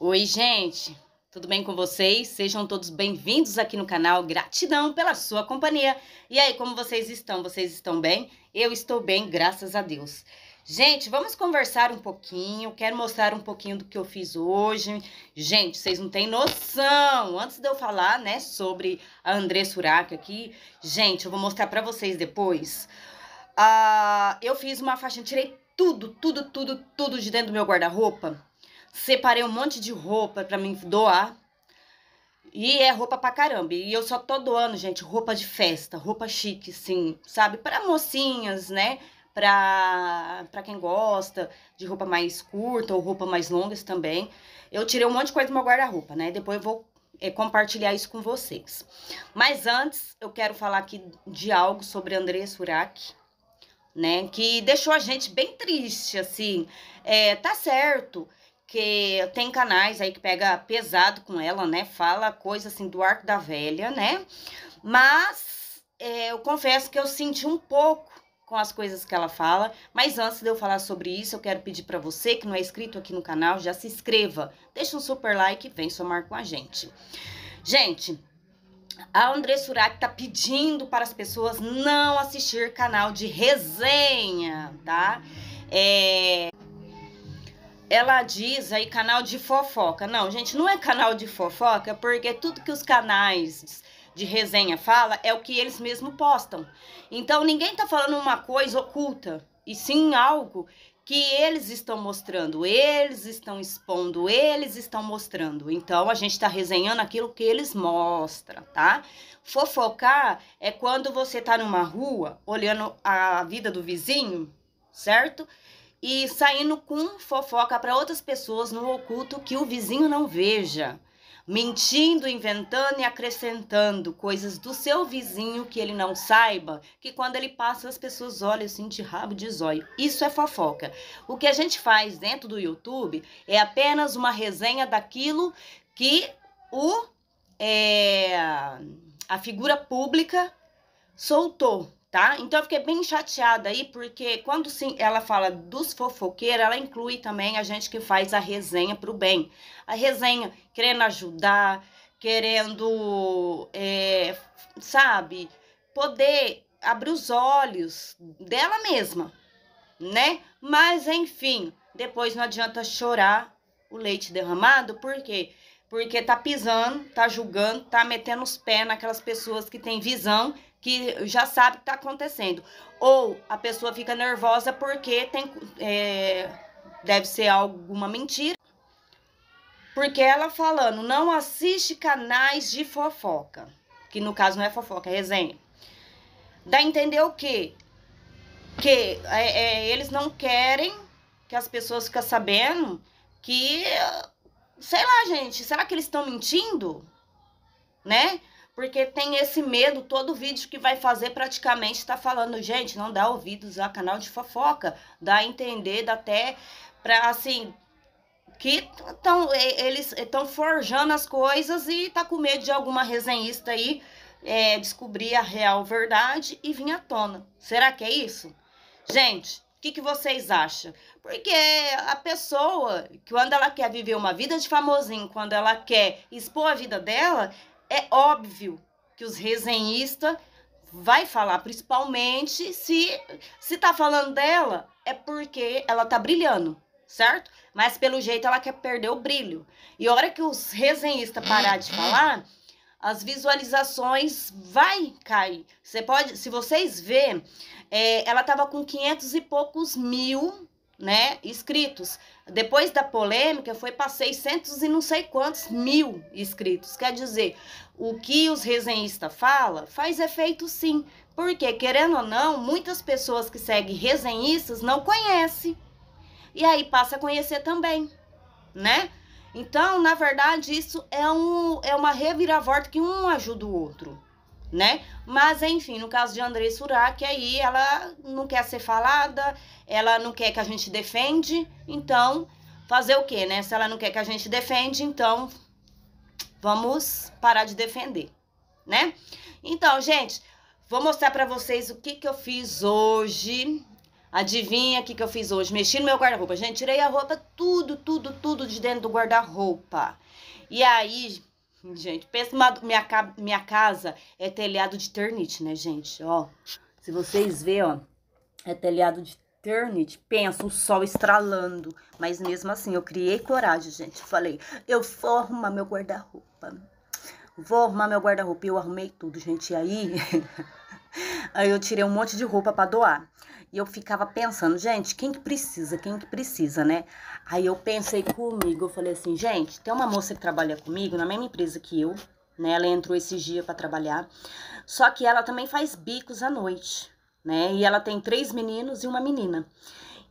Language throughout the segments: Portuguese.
Oi, gente! Tudo bem com vocês? Sejam todos bem-vindos aqui no canal. Gratidão pela sua companhia. E aí, como vocês estão? Vocês estão bem? Eu estou bem, graças a Deus. Gente, vamos conversar um pouquinho. Quero mostrar um pouquinho do que eu fiz hoje. Gente, vocês não têm noção. Antes de eu falar, né, sobre a Andressa Uraca aqui, gente, eu vou mostrar para vocês depois. Uh, eu fiz uma faixa, tirei tudo, tudo, tudo, tudo de dentro do meu guarda-roupa Separei um monte de roupa para mim doar. E é roupa pra caramba. E eu só tô doando, gente, roupa de festa, roupa chique, sim, sabe? Pra mocinhas, né? Pra, pra quem gosta de roupa mais curta ou roupa mais longas também. Eu tirei um monte de coisa do meu guarda-roupa, né? Depois eu vou é, compartilhar isso com vocês. Mas antes, eu quero falar aqui de algo sobre André Surak, né? Que deixou a gente bem triste, assim. É, tá certo que tem canais aí que pega pesado com ela, né? Fala coisa assim do arco da velha, né? Mas é, eu confesso que eu senti um pouco com as coisas que ela fala, mas antes de eu falar sobre isso, eu quero pedir para você que não é inscrito aqui no canal, já se inscreva, deixa um super like e vem somar com a gente. Gente, a André Surak tá pedindo para as pessoas não assistir canal de resenha, tá? É, ela diz aí canal de fofoca. Não, gente, não é canal de fofoca, porque tudo que os canais de resenha fala é o que eles mesmos postam. Então ninguém tá falando uma coisa oculta, e sim algo que eles estão mostrando, eles estão expondo, eles estão mostrando. Então a gente está resenhando aquilo que eles mostram, tá? Fofocar é quando você tá numa rua olhando a vida do vizinho, certo? e saindo com fofoca para outras pessoas no oculto que o vizinho não veja, mentindo, inventando e acrescentando coisas do seu vizinho que ele não saiba, que quando ele passa as pessoas olham assim de rabo de zóio. Isso é fofoca. O que a gente faz dentro do YouTube é apenas uma resenha daquilo que o é, a figura pública soltou tá? Então eu fiquei bem chateada aí, porque quando sim, ela fala dos fofoqueiros, ela inclui também a gente que faz a resenha pro bem. A resenha querendo ajudar, querendo, é, sabe, poder abrir os olhos dela mesma, né? Mas enfim, depois não adianta chorar o leite derramado, por quê? Porque tá pisando, tá julgando, tá metendo os pés naquelas pessoas que têm visão que já sabe o que está acontecendo. Ou a pessoa fica nervosa porque tem, é, deve ser alguma mentira. Porque ela falando, não assiste canais de fofoca. Que no caso não é fofoca, é resenha. Dá a entender o quê? Que é, é, eles não querem que as pessoas fiquem sabendo que. Sei lá, gente, será que eles estão mentindo? Né? porque tem esse medo, todo vídeo que vai fazer praticamente está falando, gente, não dá ouvidos a canal de fofoca, dá a entender, dá até para assim que tão, eles estão forjando as coisas e tá com medo de alguma resenhista aí é, descobrir a real verdade e vir à tona. Será que é isso? Gente, o que, que vocês acham? Porque a pessoa, quando ela quer viver uma vida de famosinho, quando ela quer expor a vida dela, é óbvio que os resenhistas vai falar, principalmente se se tá falando dela, é porque ela tá brilhando, certo? Mas pelo jeito ela quer perder o brilho. E a hora que os resenhistas parar de falar, as visualizações vai cair. Você pode, se vocês verem, é, ela tava com 500 e poucos mil né, inscritos. Depois da polêmica, foi para 600 e não sei quantos mil inscritos. Quer dizer, o que os resenhistas falam faz efeito sim. Porque, querendo ou não, muitas pessoas que seguem resenhistas não conhecem. E aí passa a conhecer também, né? Então, na verdade, isso é, um, é uma reviravolta que um ajuda o outro, né? Mas, enfim, no caso de Andrei Surak, aí ela não quer ser falada, ela não quer que a gente defende, então fazer o quê, né? Se ela não quer que a gente defende, então vamos parar de defender, né? Então, gente, vou mostrar para vocês o que, que eu fiz hoje. Adivinha o que, que eu fiz hoje? Mexi no meu guarda-roupa. Gente, tirei a roupa, tudo, tudo, tudo de dentro do guarda-roupa. E aí, Gente, pensa uma, minha, minha casa é telhado de ternite, né, gente? Ó, se vocês verem, ó, é telhado de ternite. Pensa, o sol estralando. Mas mesmo assim, eu criei coragem, gente. Falei, eu vou arrumar meu guarda-roupa. Vou arrumar meu guarda-roupa. E eu arrumei tudo, gente. E aí, aí eu tirei um monte de roupa para doar. E eu ficava pensando, gente, quem que precisa, quem que precisa, né? Aí eu pensei comigo, eu falei assim, gente, tem uma moça que trabalha comigo na mesma empresa que eu, né? Ela entrou esse dia para trabalhar, só que ela também faz bicos à noite, né? E ela tem três meninos e uma menina.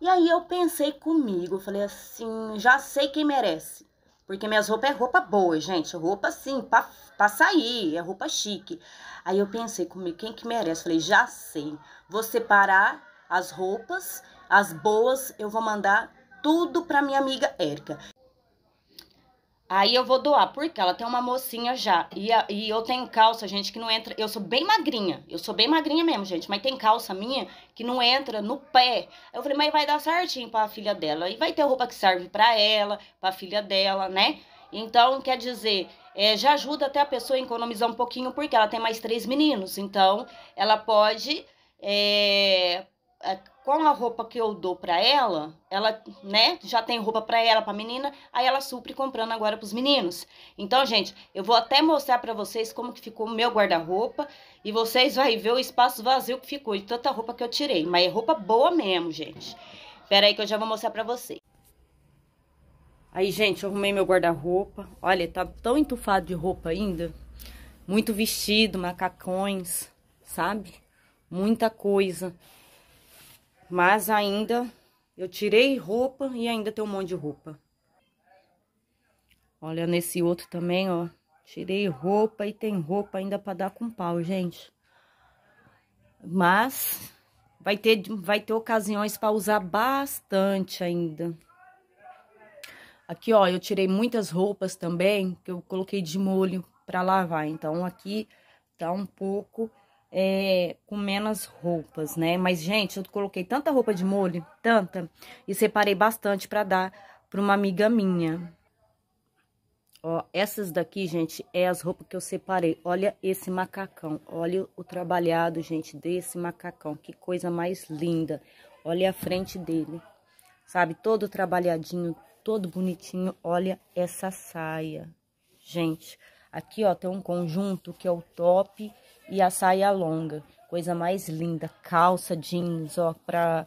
E aí eu pensei comigo, eu falei assim, já sei quem merece. Porque minhas roupas é roupa boa, gente. Roupa assim, pra, pra sair, é roupa chique. Aí eu pensei comigo, quem que merece? Falei, já sei. Vou separar as roupas, as boas, eu vou mandar tudo para minha amiga Érica. Aí eu vou doar, porque ela tem uma mocinha já. E, a, e eu tenho calça, gente, que não entra. Eu sou bem magrinha. Eu sou bem magrinha mesmo, gente. Mas tem calça minha que não entra no pé. Eu falei, mas vai dar certinho pra filha dela. E vai ter roupa que serve pra ela, pra filha dela, né? Então, quer dizer, é, já ajuda até a pessoa a economizar um pouquinho, porque ela tem mais três meninos. Então, ela pode. É, é, com a roupa que eu dou para ela, ela, né, já tem roupa para ela, para menina, aí ela supre comprando agora para os meninos. Então, gente, eu vou até mostrar para vocês como que ficou o meu guarda-roupa e vocês vão ver o espaço vazio que ficou de tanta roupa que eu tirei, mas é roupa boa mesmo, gente. Pera aí que eu já vou mostrar para vocês. Aí, gente, eu arrumei meu guarda-roupa. Olha, tá tão entufado de roupa ainda. Muito vestido, macacões, sabe? Muita coisa. Mas ainda eu tirei roupa e ainda tem um monte de roupa. Olha nesse outro também, ó. Tirei roupa e tem roupa ainda para dar com pau, gente. Mas vai ter, vai ter ocasiões para usar bastante ainda. Aqui, ó, eu tirei muitas roupas também, que eu coloquei de molho para lavar. Então, aqui tá um pouco é, com menos roupas, né? Mas, gente, eu coloquei tanta roupa de molho, tanta, e separei bastante para dar para uma amiga minha. Ó, essas daqui, gente, é as roupas que eu separei. Olha esse macacão, olha o trabalhado, gente, desse macacão. Que coisa mais linda. Olha a frente dele, sabe? Todo trabalhadinho, todo bonitinho. Olha essa saia. Gente, aqui, ó, tem um conjunto que é o top e a saia longa. Coisa mais linda, calça jeans, ó, pra,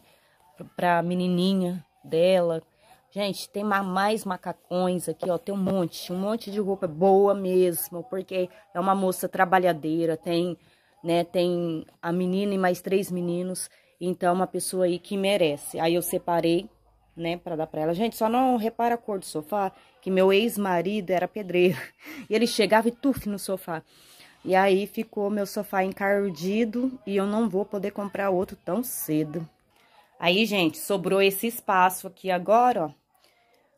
pra menininha dela. Gente, tem mais macacões aqui, ó, tem um monte, um monte de roupa boa mesmo, porque é uma moça trabalhadeira, tem, né, tem a menina e mais três meninos, então é uma pessoa aí que merece. Aí eu separei, né, para dar para ela. Gente, só não repara a cor do sofá, que meu ex-marido era pedreiro, e ele chegava e tuf no sofá. E aí ficou meu sofá encardido e eu não vou poder comprar outro tão cedo. Aí, gente, sobrou esse espaço aqui agora, ó,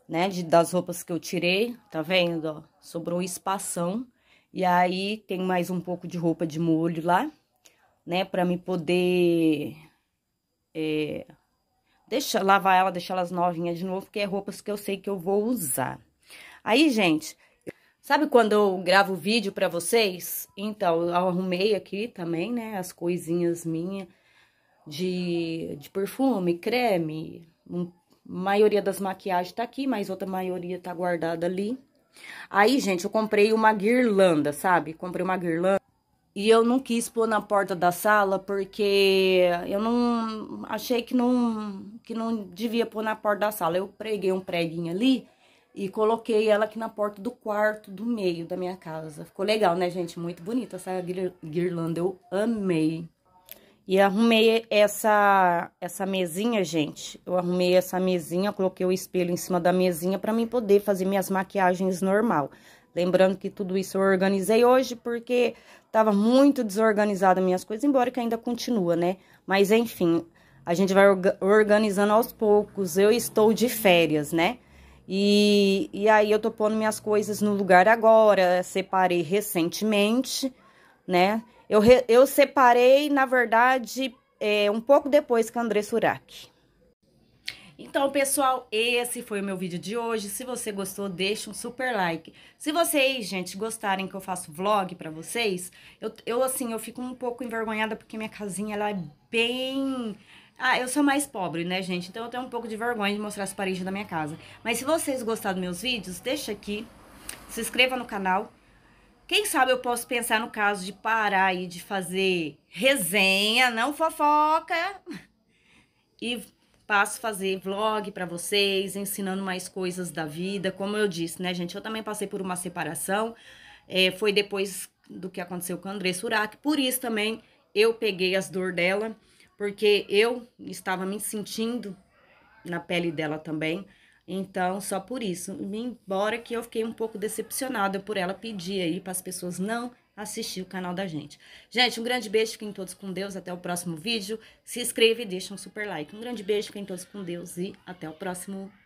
né, de, das roupas que eu tirei, tá vendo, ó? Sobrou um espação. E aí tem mais um pouco de roupa de molho lá, né, pra me poder... É, deixa, lavar ela, deixar elas novinhas de novo, porque é roupas que eu sei que eu vou usar. Aí, gente, Sabe quando eu gravo vídeo para vocês? Então, eu arrumei aqui também, né, as coisinhas minhas de, de perfume, creme. Um, maioria das maquiagens tá aqui, mas outra maioria tá guardada ali. Aí, gente, eu comprei uma guirlanda, sabe? Comprei uma guirlanda. E eu não quis pôr na porta da sala porque eu não achei que não que não devia pôr na porta da sala. Eu preguei um preguinho ali e coloquei ela aqui na porta do quarto do meio da minha casa. Ficou legal, né, gente? Muito bonita essa guirlanda, eu amei. E arrumei essa, essa mesinha, gente. Eu arrumei essa mesinha, coloquei o espelho em cima da mesinha para mim poder fazer minhas maquiagens normal. Lembrando que tudo isso eu organizei hoje porque tava muito desorganizada minhas coisas, embora que ainda continua, né? Mas enfim, a gente vai organizando aos poucos. Eu estou de férias, né? E, e aí eu tô pondo minhas coisas no lugar agora, separei recentemente, né? Eu, re, eu separei, na verdade, é, um pouco depois que a André Surak. Então, pessoal, esse foi o meu vídeo de hoje. Se você gostou, deixa um super like. Se vocês, gente, gostarem que eu faço vlog pra vocês, eu, eu assim, eu fico um pouco envergonhada porque minha casinha, ela é bem ah, eu sou mais pobre, né, gente? Então eu tenho um pouco de vergonha de mostrar as paredes da minha casa. Mas se vocês gostaram dos meus vídeos, deixa aqui, se inscreva no canal. Quem sabe eu posso pensar no caso de parar e de fazer resenha, não fofoca. E passo a fazer vlog para vocês, ensinando mais coisas da vida. Como eu disse, né, gente? Eu também passei por uma separação. É, foi depois do que aconteceu com a André Surak. Por isso também eu peguei as dor dela porque eu estava me sentindo na pele dela também. Então, só por isso, embora que eu fiquei um pouco decepcionada por ela pedir aí para as pessoas não assistir o canal da gente. Gente, um grande beijo, fiquem todos com Deus, até o próximo vídeo. Se inscreva e deixa um super like. Um grande beijo, fiquem todos com Deus e até o próximo